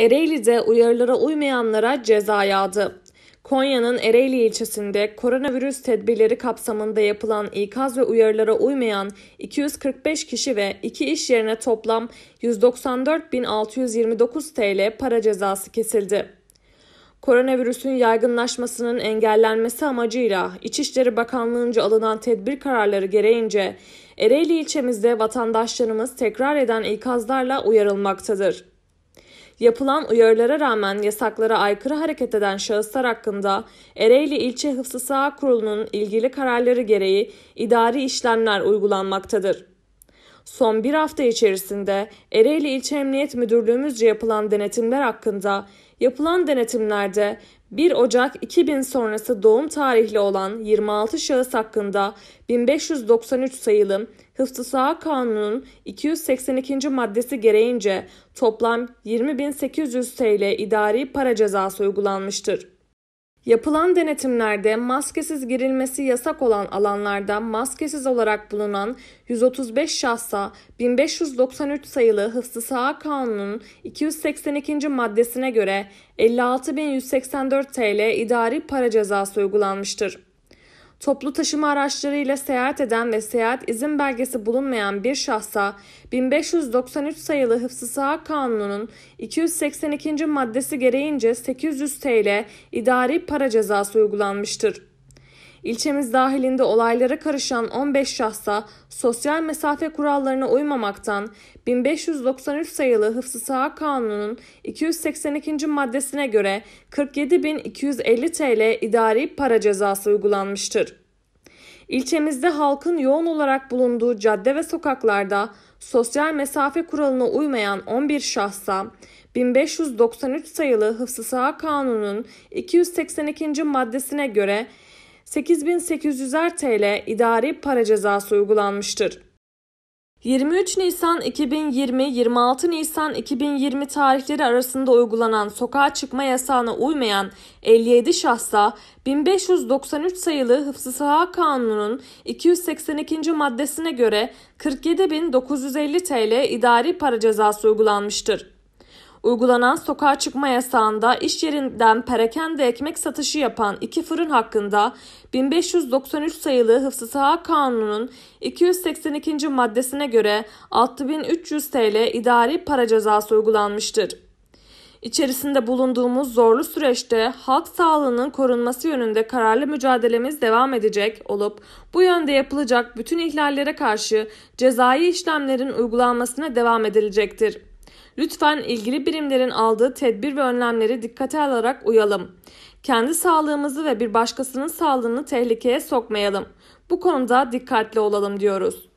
Ereğli'de uyarılara uymayanlara ceza yağdı. Konya'nın Ereğli ilçesinde koronavirüs tedbirleri kapsamında yapılan ikaz ve uyarılara uymayan 245 kişi ve 2 iş yerine toplam 194.629 TL para cezası kesildi. Koronavirüsün yaygınlaşmasının engellenmesi amacıyla İçişleri Bakanlığı'nca alınan tedbir kararları gereğince Ereğli ilçemizde vatandaşlarımız tekrar eden ikazlarla uyarılmaktadır. Yapılan uyarılara rağmen yasaklara aykırı hareket eden şahıslar hakkında Ereğli İlçe Hıfzı Sıha Kurulu'nun ilgili kararları gereği idari işlemler uygulanmaktadır. Son bir hafta içerisinde Ereğli İlçe Emniyet Müdürlüğümüzce yapılan denetimler hakkında yapılan denetimlerde 1 Ocak 2000 sonrası doğum tarihli olan 26 şahıs hakkında 1593 sayılı Hıfzı Saha Kanunu'nun 282. maddesi gereğince toplam 20.800 TL idari para cezası uygulanmıştır. Yapılan denetimlerde maskesiz girilmesi yasak olan alanlarda maskesiz olarak bulunan 135 şahsa 1593 sayılı Hıfzı Saha Kanunu'nun 282. maddesine göre 56.184 TL idari para cezası uygulanmıştır toplu taşıma araçlarıyla seyahat eden ve seyahat izin belgesi bulunmayan bir şahsa 1593 sayılı Hıfzı Sıha Kanunu'nun 282. maddesi gereğince 800 TL idari para cezası uygulanmıştır ilçemiz dahilinde olaylara karışan 15 şahsa sosyal mesafe kurallarına uymamaktan 1593 sayılı Hıfzı Saha Kanunu'nun 282. maddesine göre 47.250 TL idari para cezası uygulanmıştır. İlçemizde halkın yoğun olarak bulunduğu cadde ve sokaklarda sosyal mesafe kuralına uymayan 11 şahsa 1593 sayılı Hıfzı Saha Kanunu'nun 282. maddesine göre 8800'er TL idari para cezası uygulanmıştır. 23 Nisan 2020-26 Nisan 2020 tarihleri arasında uygulanan sokağa çıkma yasağına uymayan 57 şahsa 1593 sayılı Hıfzı Saha Kanunu'nun 282. maddesine göre 47.950 TL idari para cezası uygulanmıştır. Uygulanan sokağa çıkma yasağında iş yerinden perakende ekmek satışı yapan iki fırın hakkında 1593 sayılı Hıfzı Saha Kanunu'nun 282. maddesine göre 6300 TL idari para cezası uygulanmıştır. İçerisinde bulunduğumuz zorlu süreçte halk sağlığının korunması yönünde kararlı mücadelemiz devam edecek olup bu yönde yapılacak bütün ihlallere karşı cezai işlemlerin uygulanmasına devam edilecektir. Lütfen ilgili birimlerin aldığı tedbir ve önlemleri dikkate alarak uyalım. Kendi sağlığımızı ve bir başkasının sağlığını tehlikeye sokmayalım. Bu konuda dikkatli olalım diyoruz.